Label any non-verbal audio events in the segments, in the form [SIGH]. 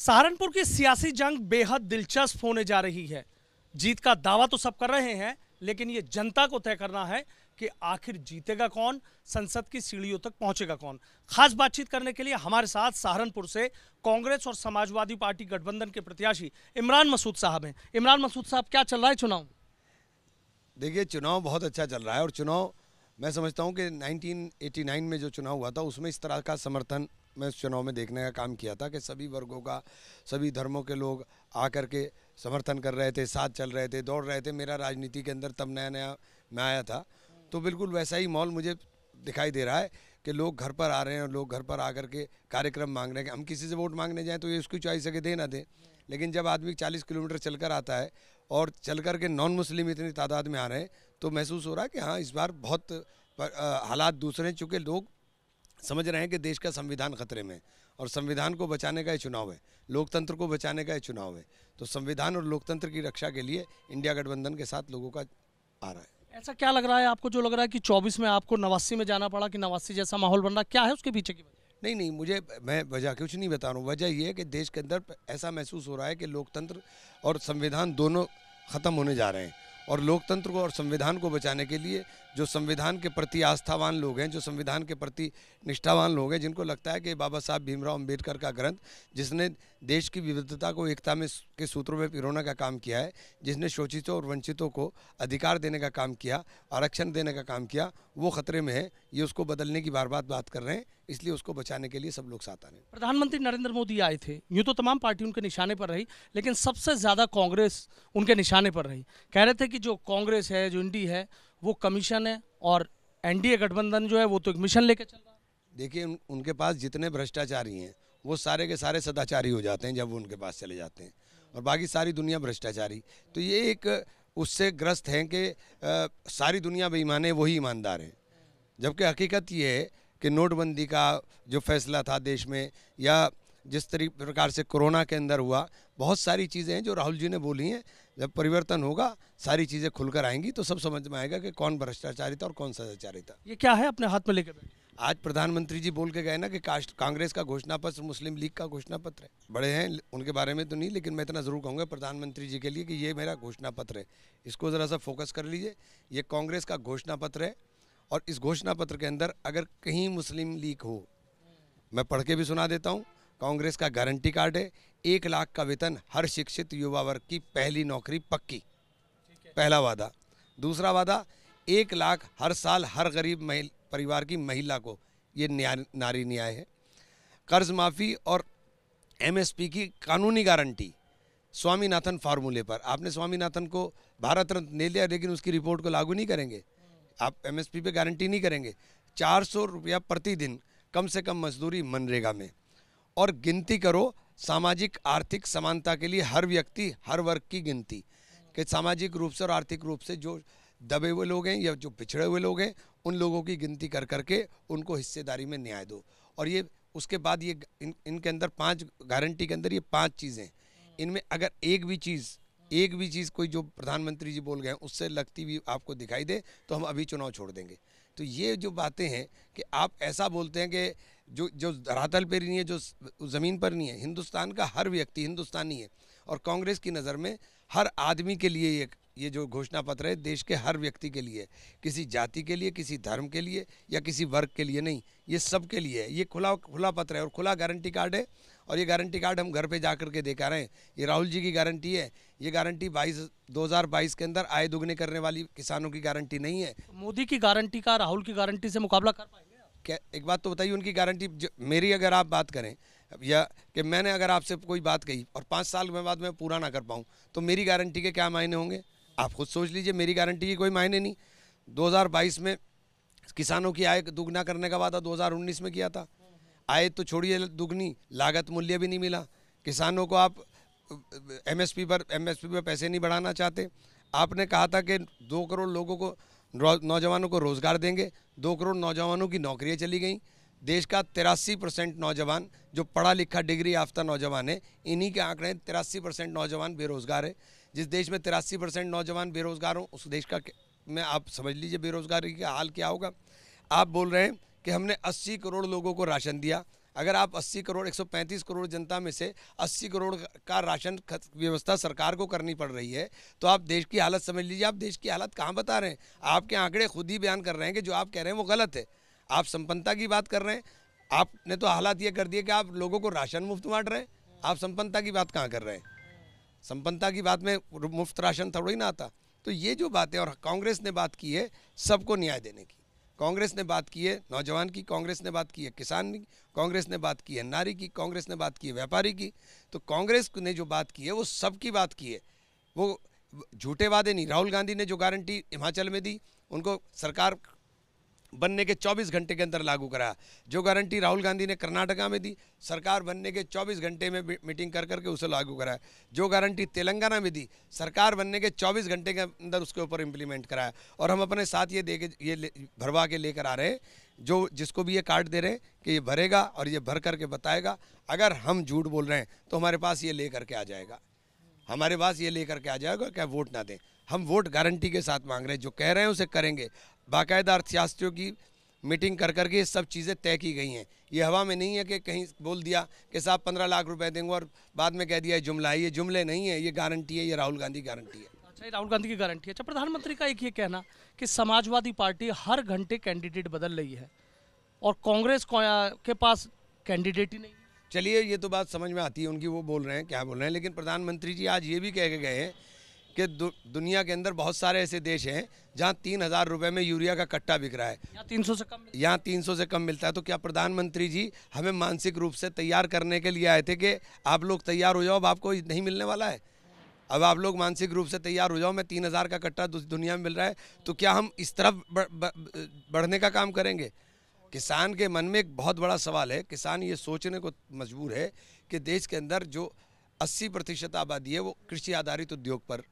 सहारनपुर की सियासी जंग बेहद दिलचस्प होने जा रही है जीत का दावा तो सब कर रहे हैं लेकिन ये जनता को तय करना है कि आखिर जीतेगा कौन संसद की सीढ़ियों तक पहुंचेगा कौन खास बातचीत करने के लिए हमारे साथ सहारनपुर से कांग्रेस और समाजवादी पार्टी गठबंधन के प्रत्याशी इमरान मसूद साहब हैं इमरान मसूद साहब क्या चल रहा है चुनाव देखिए चुनाव बहुत अच्छा चल रहा है और चुनाव मैं समझता हूँ कि नाइनटीन में जो चुनाव हुआ था उसमें इस तरह का समर्थन मैं इस चुनाव में देखने का काम किया था कि सभी वर्गों का सभी धर्मों के लोग आकर के समर्थन कर रहे थे साथ चल रहे थे दौड़ रहे थे मेरा राजनीति के अंदर तब नया नया मैं आया था तो बिल्कुल वैसा ही माहौल मुझे दिखाई दे रहा है कि लोग घर पर आ रहे हैं और लोग घर पर आकर के कार्यक्रम मांग रहे हैं हम किसी से वोट मांगने जाएँ तो ये उसकी चॉइस है कि दे ना दें लेकिन जब आदमी 40 किलोमीटर चलकर आता है और चलकर के नॉन मुस्लिम इतनी तादाद में आ रहे हैं तो महसूस हो रहा है कि हाँ इस बार बहुत हालात दूसरे हैं चूँकि लोग समझ रहे हैं कि देश का संविधान खतरे में और संविधान को बचाने का ही चुनाव है लोकतंत्र को बचाने का ही चुनाव है तो संविधान और लोकतंत्र की रक्षा के लिए इंडिया गठबंधन के साथ लोगों का आ रहा है ऐसा क्या लग रहा है आपको जो लग रहा है कि 24 में आपको नवासी में जाना पड़ा कि नवासी जैसा माहौल बन रहा क्या है उसके पीछे की नहीं नहीं मुझे मैं वजह कुछ नहीं बता रहा हूँ वजह ये है कि देश के अंदर ऐसा महसूस हो रहा है कि लोकतंत्र और संविधान दोनों ख़त्म होने जा रहे हैं और लोकतंत्र को और संविधान को बचाने के लिए जो संविधान के प्रति आस्थावान लोग हैं जो संविधान के प्रति निष्ठावान लोग हैं जिनको लगता है कि बाबा साहब भीमराव अम्बेडकर का ग्रंथ जिसने देश की विविधता को एकता में के सूत्रों में पिरोना का काम किया है जिसने शोषितों और वंचितों को अधिकार देने का काम किया आरक्षण देने का काम किया वो खतरे में है ये उसको बदलने की बार बार बात कर रहे हैं इसलिए उसको बचाने के लिए सब लोग साथ आ रहे हैं प्रधानमंत्री नरेंद्र मोदी आए थे यूँ तो तमाम पार्टी उनके निशाने पर रही लेकिन सबसे ज़्यादा कांग्रेस उनके निशाने पर रही कह रहे थे कि जो कांग्रेस है जो इंडी है वो कमीशन है और एन गठबंधन जो है वो तो एक मिशन लेकर चल देखिए उन, उनके पास जितने भ्रष्टाचारी हैं वो सारे के सारे सदाचारी हो जाते हैं जब वो उनके पास चले जाते हैं और बाकी सारी दुनिया भ्रष्टाचारी तो ये एक उससे ग्रस्त हैं कि सारी दुनिया बेईमान है वही ईमानदार हैं जबकि हकीकत ये है कि नोटबंदी का जो फैसला था देश में या जिस तरी प्रकार से कोरोना के अंदर हुआ बहुत सारी चीज़ें हैं जो राहुल जी ने बोली हैं जब परिवर्तन होगा सारी चीज़ें खुलकर आएंगी तो सब समझ में आएगा कि कौन भ्रष्टाचारी था और कौन सदाचारी था ये क्या है अपने हाथ में लेकर बैठे आज प्रधानमंत्री जी बोल के गए ना कि कास्ट कांग्रेस का घोषणा पत्र मुस्लिम लीग का घोषणा पत्र है बड़े हैं उनके बारे में तो नहीं लेकिन मैं इतना ज़रूर कहूँगा प्रधानमंत्री जी के लिए कि ये मेरा घोषणा पत्र है इसको ज़रा सा फोकस कर लीजिए ये कांग्रेस का घोषणा पत्र है और इस घोषणा पत्र के अंदर अगर कहीं मुस्लिम लीग हो मैं पढ़ के भी सुना देता हूँ कांग्रेस का गारंटी कार्ड है एक लाख का वेतन हर शिक्षित युवा वर्ग की पहली नौकरी पक्की पहला वादा दूसरा वादा एक लाख हर साल हर गरीब महिला परिवार की महिला को ये न्याय नारी न्याय है कर्ज माफ़ी और एमएसपी की कानूनी गारंटी स्वामीनाथन फार्मूले पर आपने स्वामीनाथन को भारत रत्न ले लिया लेकिन उसकी रिपोर्ट को लागू नहीं करेंगे आप एमएसपी पे गारंटी नहीं करेंगे चार सौ रुपया प्रतिदिन कम से कम मजदूरी मनरेगा में और गिनती करो सामाजिक आर्थिक समानता के लिए हर व्यक्ति हर वर्ग की गिनती कि सामाजिक रूप से और आर्थिक रूप से जो दबे हुए लोग हैं या जो पिछड़े हुए लोग हैं उन लोगों की गिनती कर करके उनको हिस्सेदारी में न्याय दो और ये उसके बाद ये इन इनके अंदर पांच गारंटी के अंदर ये पांच चीज़ें इनमें अगर एक भी चीज़ एक भी चीज़ कोई जो प्रधानमंत्री जी बोल गए उससे लगती भी आपको दिखाई दे तो हम अभी चुनाव छोड़ देंगे तो ये जो बातें हैं कि आप ऐसा बोलते हैं कि जो जो धरातल पर नहीं है जो ज़मीन पर नहीं है हिंदुस्तान का हर व्यक्ति हिंदुस्तानी है और कांग्रेस की नज़र में हर आदमी के लिए एक ये जो घोषणा पत्र है देश के हर व्यक्ति के लिए किसी जाति के लिए किसी धर्म के लिए या किसी वर्ग के लिए नहीं ये सब के लिए है ये खुला खुला पत्र है और खुला गारंटी कार्ड है और ये गारंटी कार्ड हम घर पे जा करके देखा रहे हैं ये राहुल जी की गारंटी है ये गारंटी बाईस दो के अंदर आय दुगने करने वाली किसानों की गारंटी नहीं है मोदी की गारंटी का राहुल की गारंटी से मुकाबला कर पाएंगे क्या एक बात तो बताइए उनकी गारंटी मेरी अगर आप बात करें या कि मैंने अगर आपसे कोई बात कही और पाँच साल के बाद मैं पूरा ना कर पाऊँ तो मेरी गारंटी के क्या मायने होंगे आप खुद सोच लीजिए मेरी गारंटी की कोई मायने नहीं 2022 में किसानों की आय दुगना करने का वादा 2019 में किया था आय तो छोड़िए दुगनी लागत मूल्य भी नहीं मिला किसानों को आप एमएसपी पर एमएसपी पर पैसे नहीं बढ़ाना चाहते आपने कहा था कि दो करोड़ लोगों को नौजवानों को रोज़गार देंगे दो करोड़ नौजवानों की नौकरियाँ चली गई देश का तिरासी परसेंट नौजवान जो पढ़ा लिखा डिग्री याफ्ता नौजवान है इन्हीं के आंकड़े तिरासी परसेंट नौजवान बेरोज़गार है जिस देश में तिरासी परसेंट नौजवान बेरोजगार हों उस देश का में आप समझ लीजिए बेरोजगारी का हाल क्या होगा आप बोल रहे हैं कि हमने 80 करोड़ लोगों को राशन दिया अगर आप 80 करोड़ 135 करोड़ जनता में से 80 करोड़ का राशन व्यवस्था सरकार को करनी पड़ रही है तो आप देश की हालत समझ लीजिए आप देश की हालत कहाँ बता रहे हैं आपके आंकड़े खुद ही बयान कर रहे हैं कि जो आप कह रहे हैं वो गलत है आप संपन्नता की बात कर रहे हैं आपने तो हालात ये कर दिए कि आप लोगों को राशन मुफ्त बांट रहे हैं आप संपन्नता की बात कहाँ कर रहे हैं संपन्नता की बात में मुफ्त राशन थोड़ा ही ना आता तो ये जो बातें और कांग्रेस ने बात की है सबको न्याय देने की कांग्रेस ने बात की है नौजवान की कांग्रेस ने बात की है किसान की कांग्रेस ने बात की है नारी की कांग्रेस ने बात की है व्यापारी की तो कांग्रेस ने जो बात की है वो सबकी बात की है वो झूठे वादे नहीं राहुल गांधी ने जो गारंटी हिमाचल में दी उनको सरकार बनने के 24 घंटे के अंदर लागू कराया जो गारंटी राहुल गांधी ने कर्नाटका में दी सरकार बनने के 24 घंटे में मीटिंग कर करके उसे लागू कराया जो गारंटी तेलंगाना में दी सरकार बनने के 24 घंटे के अंदर उसके ऊपर इम्प्लीमेंट कराया और हम अपने साथ ये दे के ये भरवा के लेकर आ रहे हैं जो जिसको भी ये कार्ड दे रहे हैं कि ये भरेगा और ये भर करके बताएगा अगर हम झूठ बोल रहे हैं तो हमारे पास ये ले करके आ जाएगा हमारे पास ये ले करके आ जाएगा क्या वोट ना दें हम वोट गारंटी के साथ मांग रहे हैं जो कह रहे हैं उसे करेंगे बाकायदा अर्थशास्त्रियों की मीटिंग कर करके ये सब चीज़ें तय की गई हैं ये हवा में नहीं है कि कहीं बोल दिया कि साहब पंद्रह लाख रुपए देंगे और बाद में कह दिया ये जुमला है ये जुमले नहीं है ये गारंटी है ये राहुल गांधी गारंटी है अच्छा ये राहुल गांधी की गारंटी है अच्छा प्रधानमंत्री का एक ये कहना कि समाजवादी पार्टी हर घंटे कैंडिडेट बदल रही है और कांग्रेस के पास कैंडिडेट ही नहीं चलिए ये तो बात समझ में आती है उनकी वो बोल रहे हैं क्या बोल रहे हैं लेकिन प्रधानमंत्री जी आज ये भी कह के गए हैं कि दु, दुनिया के अंदर बहुत सारे ऐसे देश हैं जहाँ तीन हज़ार रुपये में यूरिया का कट्टा बिक रहा है यहाँ तीन सौ से कम यहाँ तीन सौ से कम मिलता है तो क्या प्रधानमंत्री जी हमें मानसिक रूप से तैयार करने के लिए आए थे कि आप लोग तैयार हो जाओ अब आपको नहीं मिलने वाला है अब आप लोग मानसिक रूप से तैयार हो जाओ मैं तीन हज़ार का कट्टा दुनिया में मिल रहा है तो क्या हम इस तरफ बढ़ने का काम करेंगे किसान के मन में एक बहुत बड़ा सवाल है किसान ये सोचने को मजबूर है कि देश के अंदर जो 80 प्रतिशत आबादी है वो कृषि आधारित उद्योग पर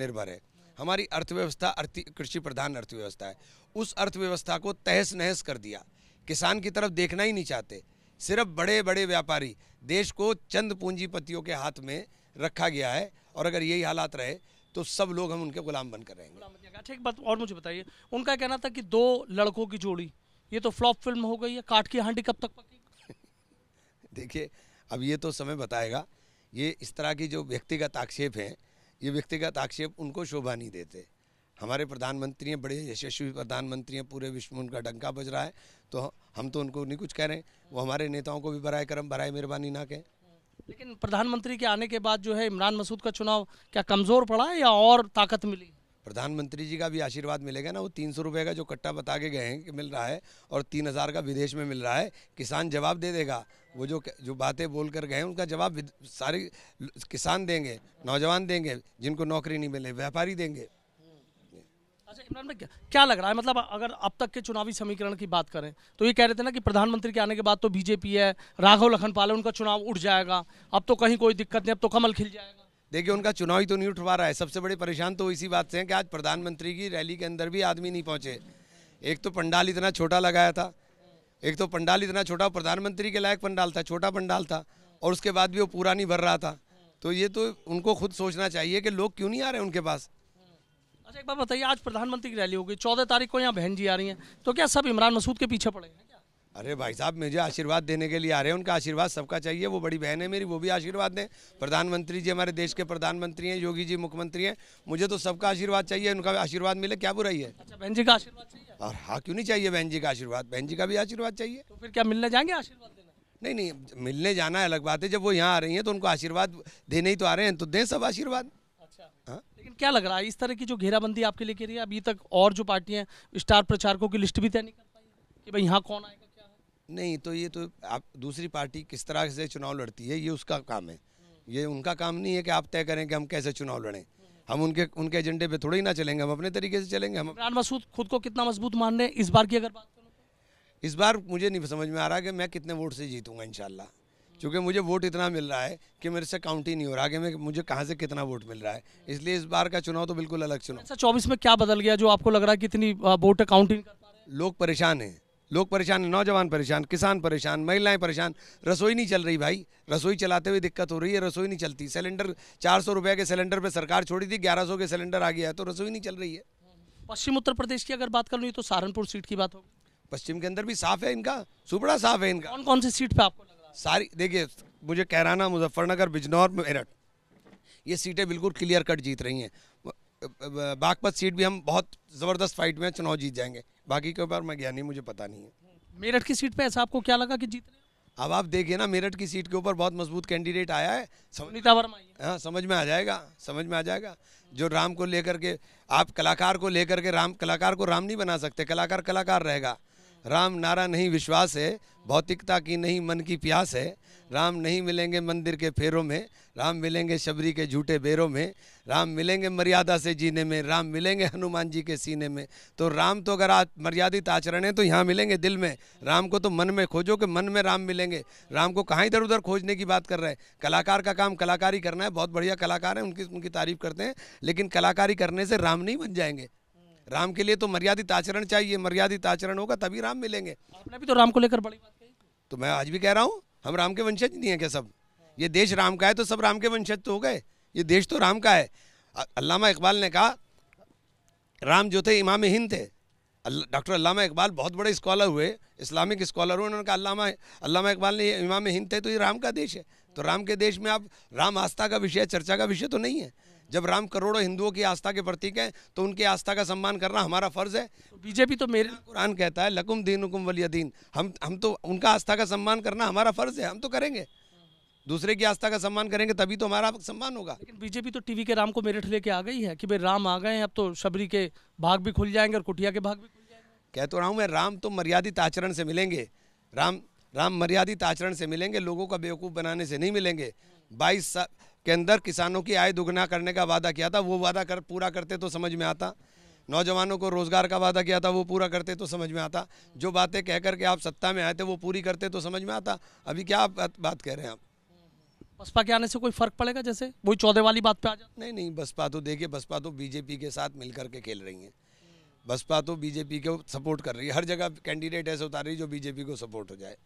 निर्भर है हमारी अर्थव्यवस्था कृषि प्रधान अर्थव्यवस्था है उस अर्थव्यवस्था को तहस नहस कर दिया किसान की तरफ देखना ही नहीं चाहते सिर्फ बड़े बड़े व्यापारी देश को चंद पूंजीपतियों के हाथ में रखा गया है और अगर यही हालात रहे तो सब लोग हम उनके गुलाम बनकर रहेंगे ठीक अच्छा, बात और मुझे बताइए उनका कहना था कि दो लड़कों की जोड़ी ये तो फ्लॉप फिल्म हो गई है काट की हांडी कब तक [LAUGHS] देखिए अब ये तो समय बताएगा ये इस तरह की जो व्यक्तिगत आक्षेप हैं ये व्यक्तिगत आक्षेप उनको शोभा नहीं देते हमारे प्रधानमंत्री हैं बड़े यशस्वी प्रधानमंत्री हैं पूरे विश्व में उनका डंका बज रहा है तो हम तो उनको नहीं कुछ कह रहे हैं वो हमारे नेताओं को भी बरए करम बरए मेहरबानी ना कहें लेकिन प्रधानमंत्री के आने के बाद जो है इमरान मसूद का चुनाव क्या कमज़ोर पड़ा है या और ताकत मिली प्रधानमंत्री जी का भी आशीर्वाद मिलेगा ना वो तीन सौ रुपये का जो कट्टा बता के गए हैं कि मिल रहा है और तीन हज़ार का विदेश में मिल रहा है किसान जवाब दे देगा वो जो जो बातें बोल कर गए उनका जवाब सारे किसान देंगे नौजवान देंगे जिनको नौकरी नहीं मिले व्यापारी देंगे अच्छा इमरान भाई क्या लग रहा है मतलब अगर अब तक के चुनावी समीकरण की बात करें तो ये कह रहे थे ना कि प्रधानमंत्री के आने के बाद तो बीजेपी है राघव लखनपाल है उनका चुनाव उठ जाएगा अब तो कहीं कोई दिक्कत नहीं अब तो कमल खिल जाएगा देखिए उनका चुनाव ही तो नहीं उठवा रहा है सबसे बड़े परेशान तो इसी बात से हैं कि आज प्रधानमंत्री की रैली के अंदर भी आदमी नहीं पहुँचे एक तो पंडाल इतना छोटा लगाया था एक तो पंडाल इतना छोटा प्रधानमंत्री के लायक पंडाल था छोटा पंडाल था और उसके बाद भी वो पूरा नहीं भर रहा था तो ये तो उनको खुद सोचना चाहिए कि लोग क्यों नहीं आ रहे उनके पास अच्छा एक बात बताइए आज प्रधानमंत्री की रैली होगी चौदह तारीख को यहाँ बहन जी आ रही हैं तो क्या सब इमरान मसूद के पीछे पड़े हैं अरे भाई साहब मुझे आशीर्वाद देने के लिए आ रहे हैं उनका आशीर्वाद सबका चाहिए वो बड़ी बहन है मेरी वो भी आशीर्वाद दें प्रधानमंत्री जी हमारे देश के प्रधानमंत्री हैं योगी जी मुख्यमंत्री हैं मुझे तो सबका आशीर्वाद चाहिए उनका आशीर्वाद मिले क्या बुराई है अच्छा बहन जी का आशीर्वाद चाहिए और हाँ क्यों नहीं चाहिए बहन जी का आशीर्वाद बहन जी का भी आशीर्वाद चाहिए तो फिर क्या मिलने जाएंगे आशीर्वाद नहीं नहीं मिलने जाना अलग बात है जब वो यहाँ आ रही हैं तो उनको आशीर्वाद देने ही तो आ रहे हैं तो दें सब आशीर्वाद अच्छा। हाँ? लेकिन क्या लग रहा है इस तरह की जो घेराबंदी आपके लिए रही है अभी तक और जो पार्टियां स्टार प्रचारकों की लिस्ट भी तय नहीं कर पाई कि भाई यहाँ कौन आएगा नहीं तो ये तो आप दूसरी पार्टी किस तरह से चुनाव लड़ती है ये उसका काम है ये उनका काम नहीं है कि आप तय करें कि हम कैसे चुनाव लड़ें हम उनके उनके एजेंडे पे थोड़े ही ना चलेंगे हम अपने तरीके से चलेंगे हम इमरान मसूद खुद को कितना मजबूत मान रहे हैं इस बार की अगर बात तो? इस बार मुझे नहीं समझ में आ रहा कि मैं कितने वोट से जीतूंगा इनशाला क्योंकि मुझे वोट इतना मिल रहा है कि मेरे से काउंट ही नहीं हो रहा कि मैं मुझे कहाँ से कितना वोट मिल रहा है इसलिए इस बार का चुनाव तो बिल्कुल अलग चुनाव अच्छा चौबीस में क्या बदल गया जो आपको लग रहा है कितनी वोट काउंटिंग लोग परेशान हैं लोग परेशान नौजवान परेशान किसान परेशान महिलाएं परेशान रसोई नहीं चल रही भाई रसोई चलाते हुए दिक्कत हो रही है रसोई नहीं चलती सिलेंडर चार सौ रुपये के सिलेंडर पे सरकार छोड़ी थी ग्यारह सौ के सिलेंडर आ गया है तो रसोई नहीं चल रही है पश्चिम उत्तर प्रदेश की अगर बात कर लूँ तो सहारनपुर सीट की बात होगी पश्चिम के अंदर भी साफ है इनका सुपड़ा साफ है इनका कौन कौन सी सीट पर आपको सारी देखिए मुझे कहराना मुजफ्फरनगर बिजनौर मेरठ ये सीटें बिल्कुल क्लियर कट जीत रही हैं बागपत सीट भी हम बहुत ज़बरदस्त फाइट में चुनाव जीत जाएंगे बाकी के बार मैं गया नहीं मुझे पता नहीं है मेरठ की सीट पे ऐसा आपको क्या लगा कि जीत अब आप देखिए ना मेरठ की सीट के ऊपर बहुत मजबूत कैंडिडेट आया है सुनीता वर्मा हाँ समझ में आ जाएगा समझ में आ जाएगा जो राम को लेकर के आप कलाकार को लेकर के राम कलाकार को राम नहीं बना सकते कलाकार कलाकार रहेगा राम नारा नहीं विश्वास है भौतिकता की नहीं मन की प्यास है राम नहीं मिलेंगे मंदिर के फेरों में राम मिलेंगे शबरी के झूठे बेरों में राम मिलेंगे मर्यादा से जीने में राम मिलेंगे हनुमान जी के सीने में तो राम तो अगर आज मर्यादित आचरण है तो यहाँ मिलेंगे दिल में राम को तो मन में खोजो कि मन में राम मिलेंगे राम को कहाँ इधर उधर खोजने की बात कर रहे हैं कलाकार का काम कलाकारी करना है बहुत बढ़िया कलाकार हैं उनकी उनकी तारीफ करते हैं लेकिन कलाकारी करने से राम नहीं बन जाएंगे राम के लिए तो मर्यादित आचरण चाहिए मर्यादित आचरण होगा तभी राम मिलेंगे आपने भी तो राम को लेकर बड़ी बात कही तो मैं आज भी कह रहा हूँ हम राम के वंशज नहीं है क्या सब ये देश राम का है तो सब राम के वंशज तो हो गए ये देश तो राम का है अल्लामा इकबाल ने कहा राम जो थे इमाम हिंद थे डॉक्टर अल्लामा इकबाल बहुत बड़े स्कॉलर हुए इस्लामिक स्कॉलर हुए उन्होंने कहा इकबाल ने इमाम हिंद थे तो ये राम का देश है तो राम के देश में आप राम आस्था का विषय चर्चा का विषय तो नहीं है जब राम करोड़ों हिंदुओं की आस्था के प्रतीक हैं तो उनकी आस्था का सम्मान करना हमारा फर्ज है तो बीजेपी तो मेरे कुरान कहता है लकुम दीन हुकुम वलिया दीन हम हम तो उनका आस्था का सम्मान करना हमारा फर्ज है हम तो करेंगे दूसरे की आस्था का सम्मान करेंगे तभी तो हमारा सम्मान होगा लेकिन बीजेपी तो टीवी के राम को मेरिट लेके आ गई है कि भाई राम आ गए हैं अब तो शबरी के भाग भी खुल जाएंगे और कुटिया के भाग भी खुल जाएंगे कह तो रहा हूँ मैं राम तो मर्यादित आचरण से मिलेंगे राम राम मर्यादित आचरण से मिलेंगे लोगों का बेवकूफ़ बनाने से नहीं मिलेंगे बाईस के अंदर किसानों की आय दुगना करने का वादा किया था वो वादा कर पूरा करते तो समझ में आता नौजवानों को रोज़गार का वादा किया था वो पूरा करते तो समझ में आता जो बातें कहकर के आप सत्ता में आए थे वो पूरी करते तो समझ में आता अभी क्या बात कह रहे हैं आप बसपा के आने से कोई फर्क पड़ेगा जैसे वही चौदह वाली बात पे आ जाए नहीं नहीं बसपा तो देखिए बसपा तो बीजेपी के साथ मिलकर के खेल रही है बसपा तो बीजेपी को सपोर्ट कर रही है हर जगह कैंडिडेट ऐसे उतार रही जो बीजेपी को सपोर्ट हो जाए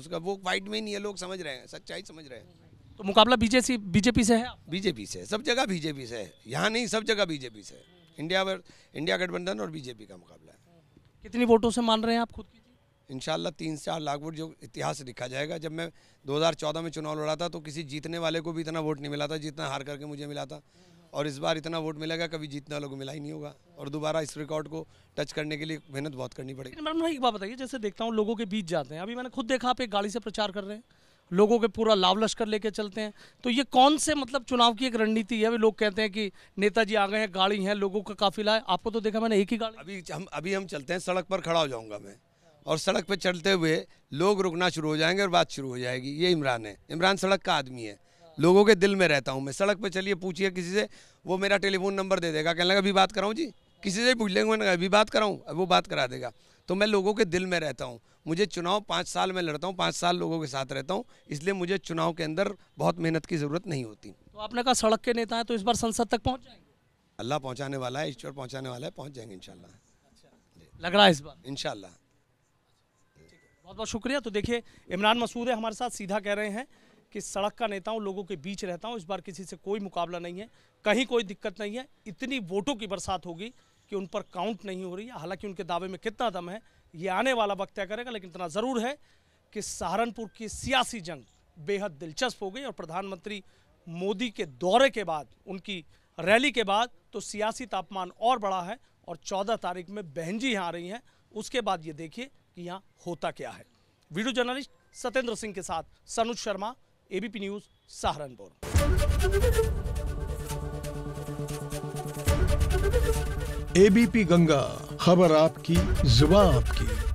उसका वो वाइट में ही नहीं है लोग समझ रहे हैं सच्चाई समझ रहे हैं तो मुकाबला बीजेपी बीजेपी से है बीजेपी से सब जगह बीजेपी से है यहाँ नहीं सब जगह बीजेपी से है इंडिया इंडिया गठबंधन और बीजेपी का मुकाबला है कितनी वोटों से मान रहे हैं आप खुद की इन तीन चार लाख वोट जो इतिहास लिखा जाएगा जब मैं 2014 में चुनाव लड़ा था तो किसी जीतने वाले को भी इतना वोट नहीं मिला था जितना हार करके मुझे मिला था और इस बार इतना वोट मिलेगा कभी जीतने वालों को मिला ही नहीं होगा और दोबारा इस रिकॉर्ड को टच करने के लिए मेहनत बहुत करनी पड़ेगी मैडम एक बात बताइए जैसे देखता हूँ लोगों के बीच जाते हैं अभी मैंने खुद देखा आप एक गाड़ी से प्रचार कर रहे हैं लोगों के पूरा लाभ लश्कर लेके चलते हैं तो ये कौन से मतलब चुनाव की एक रणनीति है अभी लोग कहते हैं कि नेताजी आ गए हैं गाड़ी हैं लोगों का काफिला है आपको तो देखा मैंने एक ही गाड़ी अभी हम अभी हम चलते हैं सड़क पर खड़ा हो जाऊंगा मैं और सड़क पर चलते हुए लोग रुकना शुरू हो जाएंगे और बात शुरू हो जाएगी ये इमरान है इमरान सड़क का आदमी है लोगों के दिल में रहता हूँ मैं सड़क पर चलिए पूछिए किसी से वो मेरा टेलीफोन नंबर दे देगा कहने लगा अभी बात कराऊँ जी किसी से पूछ लेंगे अभी बात कराऊँ अब वो बात करा देगा तो मैं लोगों के दिल में रहता हूँ मुझे चुनाव पाँच साल में लड़ता हूँ पाँच साल लोगों के साथ रहता हूँ इसलिए मुझे चुनाव के अंदर बहुत मेहनत की ज़रूरत नहीं होती तो आपने कहा सड़क के नेता हैं तो इस बार संसद तक पहुँच जाएंगे अल्लाह पहुँचाने वाला है ईश्वर पहुँचाने वाला है पहुँच जाएंगे इन अच्छा। लग रहा है इस बार इन बहुत बहुत शुक्रिया तो देखिए इमरान मसूद है हमारे साथ सीधा कह रहे हैं कि सड़क का नेता हूँ लोगों के बीच रहता हूँ इस बार किसी से कोई मुकाबला नहीं है कहीं कोई दिक्कत नहीं है इतनी वोटों की बरसात होगी कि उन पर काउंट नहीं हो रही है हालांकि उनके दावे में कितना दम है ये आने वाला वक्त तय करेगा लेकिन इतना ज़रूर है कि सहारनपुर की सियासी जंग बेहद दिलचस्प हो गई और प्रधानमंत्री मोदी के दौरे के बाद उनकी रैली के बाद तो सियासी तापमान और बढ़ा है और चौदह तारीख में बहन जी यहाँ आ रही हैं उसके बाद ये देखिए कि यहाँ होता क्या है वीडियो जर्नलिस्ट सत्येंद्र सिंह के साथ Sanuj Sharma ABP news Saharanpur ABP Ganga खबर आपकी जुबा आपकी